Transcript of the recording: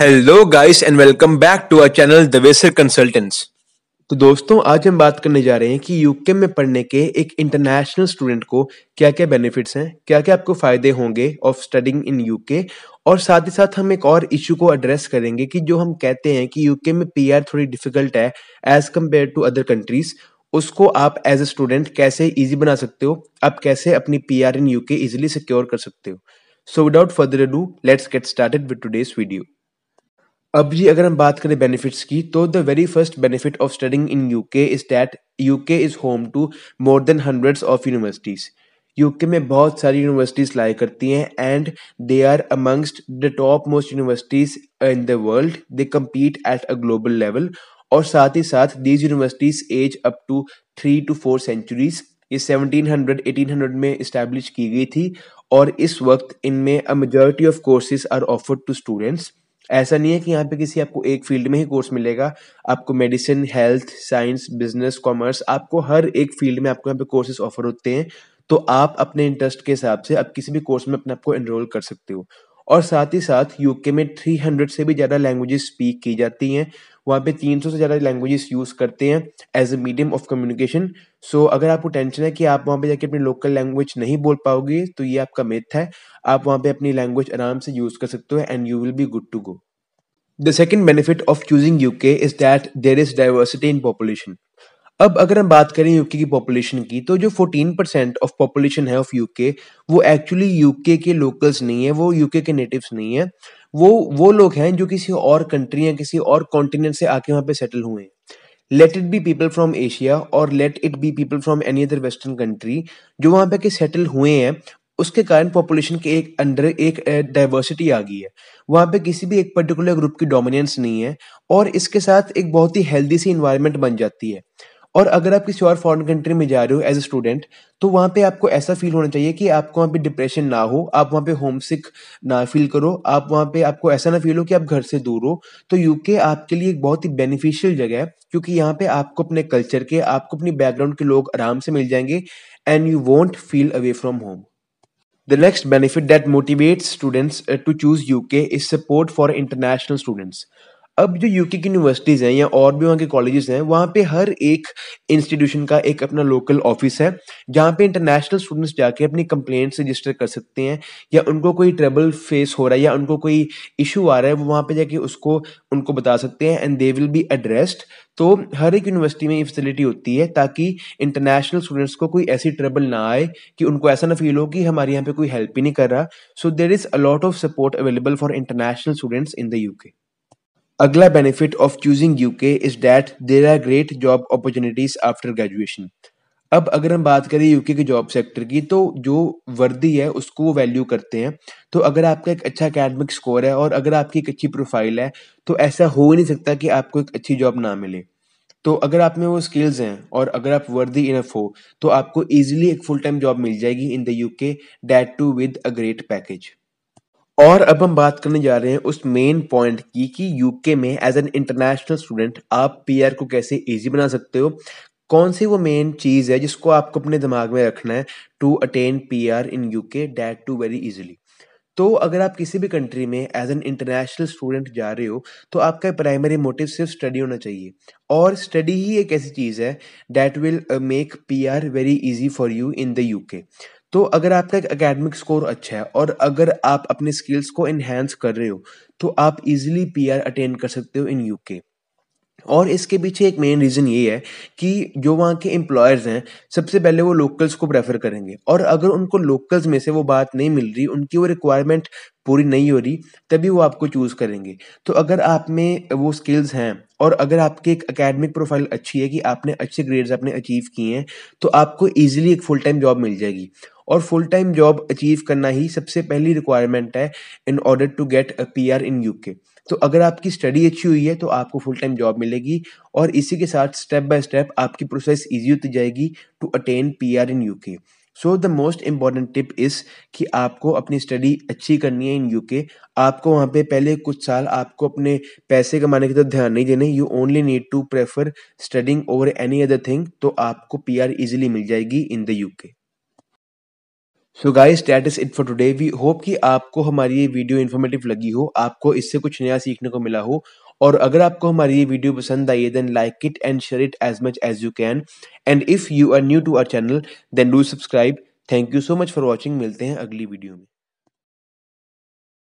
hello guys and welcome back to our channel Davesar consultants तो दोस्तों आज हम बात करने जा रहे हैं कि यूके में पढ़ने के एक इंटरनेशनल स्टूडेंट को क्या क्या बेनिफिट्स हैं क्या क्या आपको फायदे होंगे ऑफ स्टडिंग इन यूके और साथ ही साथ हम एक और इशू को एड्रेस करेंगे कि जो हम कहते हैं कि यूके में पी थोड़ी डिफिकल्ट है as compare to other countries उसको आप एज ए स्टूडेंट कैसे ईजी बना सकते हो आप कैसे अपनी P in UK easily secure कर सकते हो so without further do let's get started with today's video अब जी अगर हम बात करें बेनिफिट्स की तो the very first benefit of studying in UK is that UK is home to more than hundreds of universities UK में बहुत सारी यूनिवर्सिटीज़ लाया करती हैं and they are amongst the top most universities in the world they compete at a global level और साथ ही साथ these universities age up to three to four centuries ये 1700 1800 में इस्टेब्लिश की गई थी और इस वक्त इनमें a majority of courses are offered to students ऐसा नहीं है कि यहाँ पे किसी आपको एक फील्ड में ही कोर्स मिलेगा आपको medicine health science business commerce आपको हर एक फील्ड में आपको यहाँ पे कोर्सेज ऑफर होते हैं तो आप अपने इंटरेस्ट के हिसाब से आप किसी भी कोर्स में अपने आपको एनरोल कर सकते हो और साथ ही साथ यूके में 300 से भी ज़्यादा लैंग्वेजेस स्पीक की जाती हैं वहाँ पे 300 से ज़्यादा लैंग्वेजेस यूज़ करते हैं as a medium of communication so अगर आपको टेंशन है कि आप वहाँ पे जाके अपनी लोकल लैंग्वेज नहीं बोल पाओगे तो ये आपका मिथ है आप वहाँ पे अपनी लैंग्वेज आराम से यूज़ कर सकते हो and you will be good to go second benefit of choosing U K is that there is diversity in population अब अगर हम बात करें यूके की पॉपुलेशन की तो जो 14 परसेंट ऑफ पॉपुलेशन है ऑफ यूके वो एक्चुअली यूके के लोकल्स नहीं है वो यूके के नेटिव्स नहीं है वो वो लोग हैं जो किसी और कंट्री या किसी और कॉन्टिनेंट से आके वहाँ पे सेटल हुए हैं let it be people from Asia और let it be people from any other western country जो वहाँ पे के सेटल हुए हैं उसके कारण पॉपुलेशन के एक अंडर एक डाइवर्सिटी आ गई है वहाँ पे किसी भी एक पर्टिकुलर ग्रुप की डोमिनेंस नहीं है और इसके साथ एक बहुत ही हेल्दी सी इन्वायरमेंट बन जाती है और अगर आप किसी और फॉरेन कंट्री में जा रहे हो एज ए स्टूडेंट तो वहाँ पे आपको ऐसा फील होना चाहिए कि आपको वहाँ पे डिप्रेशन ना हो आप वहाँ पे होम सिक ना फील करो आप वहाँ पे आपको ऐसा ना फील हो कि आप घर से दूर हो तो यूके आपके लिए एक बहुत ही बेनिफिशियल जगह है क्योंकि यहाँ पे आपको अपने कल्चर के आपको अपनी बैकग्राउंड के लोग आराम से मिल जाएंगे and you won't feel away from home the next benefit that motivate students to choose UK is support for international students अब जो यूके की यूनिवर्सिटीज़ हैं या और भी वहाँ के कॉलेजेस हैं वहाँ पे हर एक इंस्टीट्यूशन का एक अपना लोकल ऑफिस है जहाँ पे इंटरनेशनल स्टूडेंट्स जाके अपनी कंप्लेंट्स रजिस्टर कर सकते हैं या उनको कोई ट्रबल फेस हो रहा है या उनको कोई इशू आ रहा है वो वहाँ पे जाके उसको उनको बता सकते हैं and they will be addressed तो हर एक यूनिवर्सिटी में ये फैसिलिटी होती है ताकि इंटरनेशनल स्टूडेंट्स को कोई ऐसी ट्रबल ना आए कि उनको ऐसा ना फील हो कि हमारे यहाँ पे कोई हेल्प ही नहीं कर रहा so there is a lot of support available for international students in the UK अगला benefit of choosing UK is that there are great job opportunities after graduation अब अगर हम बात करें यूके के जॉब सेक्टर की तो जो वर्दी है उसको वो वैल्यू करते हैं तो अगर आपका एक अच्छा अकेडमिक स्कोर है और अगर आपकी एक अच्छी प्रोफाइल है तो ऐसा हो ही नहीं सकता कि आपको एक अच्छी जॉब ना मिले तो अगर आप में वो स्किल्स हैं और अगर आप वर्दी इनफ हो तो आपको ईजिली एक फुल टाइम जॉब मिल जाएगी in the UK that too with a great package और अब हम बात करने जा रहे हैं उस मेन पॉइंट की कि यूके में एज एन इंटरनेशनल स्टूडेंट आप पीआर को कैसे इजी बना सकते हो कौन सी वो मेन चीज़ है जिसको आपको अपने दिमाग में रखना है to attain PR in UK that too very easily तो अगर आप किसी भी कंट्री में एज एन इंटरनेशनल स्टूडेंट जा रहे हो तो आपका प्राइमरी मोटिव सिर्फ स्टडी होना चाहिए और स्टडी ही एक ऐसी चीज़ है that will make P R very easy for you in the U K तो अगर आपका एक अकेडमिक स्कोर अच्छा है और अगर आप अपने स्किल्स को इन्हेंस कर रहे हो तो आप इजीली पीआर अटेन कर सकते हो इन यूके और इसके पीछे एक मेन रीज़न ये है कि जो वहाँ के एम्प्लॉयर्स हैं सबसे पहले वो लोकल्स को प्रेफर करेंगे और अगर उनको लोकल्स में से वो बात नहीं मिल रही उनकी वो रिक्वायरमेंट पूरी नहीं हो रही तभी वो आपको चूज़ करेंगे तो अगर आप में वो स्किल्स हैं और अगर आपकी एक अकेडमिक प्रोफाइल अच्छी है कि आपने अच्छे ग्रेड्स आपने अचीव किए हैं तो आपको ईजिली एक फुल टाइम जॉब मिल जाएगी और फुल टाइम जॉब अचीव करना ही सबसे पहली रिक्वायरमेंट है in order to get a P R in UK तो अगर आपकी स्टडी अच्छी हुई है तो आपको फुल टाइम जॉब मिलेगी और इसी के साथ स्टेप बाय स्टेप आपकी प्रोसेस ईजी होती जाएगी to attain P R in UK so the most important tip is कि आपको अपनी स्टडी अच्छी करनी है इन यूके आपको वहाँ पे पहले कुछ साल आपको अपने पैसे कमाने की तरफ तो ध्यान नहीं देने you only need to prefer studying over any other thing तो आपको आर इजीली मिल जाएगी in the UK so guys that is it for today we hope कि आपको हमारी ये वीडियो इन्फॉर्मेटिव लगी हो आपको इससे कुछ नया सीखने को मिला हो और अगर आपको हमारी ये वीडियो पसंद आई है then like it and share it as much as you can and if you are new to our channel then do subscribe thank you so much for watching मिलते हैं अगली वीडियो में